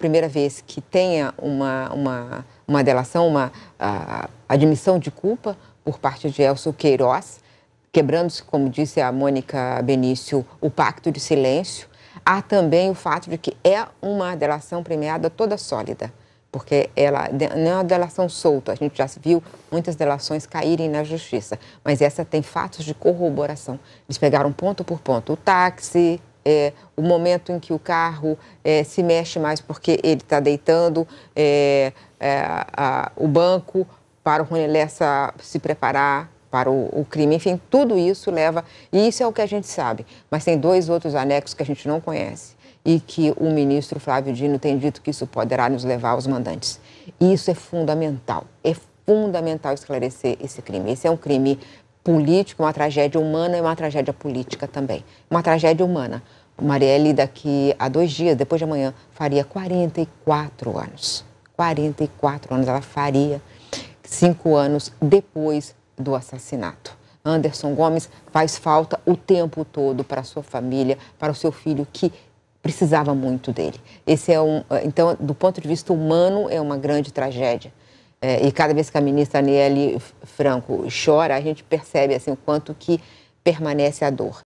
primeira vez que tenha uma, uma, uma delação, uma admissão de culpa por parte de Elcio Queiroz, quebrando-se, como disse a Mônica Benício, o pacto de silêncio. Há também o fato de que é uma delação premiada toda sólida, porque ela não é uma delação solta. A gente já viu muitas delações caírem na justiça, mas essa tem fatos de corroboração. Eles pegaram ponto por ponto o táxi, é, o momento em que o carro é, se mexe mais porque ele está deitando, é, é, a, o banco para o Rony Lessa se preparar para o, o, crime, enfim, tudo isso leva, e isso é o que a gente sabe, mas tem dois outros anexos que a gente não conhece e que o ministro Flávio Dino tem dito que isso poderá nos levar aos mandantes. E isso é fundamental, é fundamental esclarecer esse crime. Esse é um crime política, uma tragédia humana e uma tragédia política também. Uma tragédia humana. Marielle, é daqui a dois dias, depois de amanhã, faria 44 anos. 44 anos ela faria, cinco anos depois do assassinato. Anderson Gomes faz falta o tempo todo para sua família, para o seu filho que precisava muito dele. Esse é um, então, do ponto de vista humano, é uma grande tragédia. É, e cada vez que a ministra Nele Franco chora, a gente percebe assim, o quanto que permanece a dor.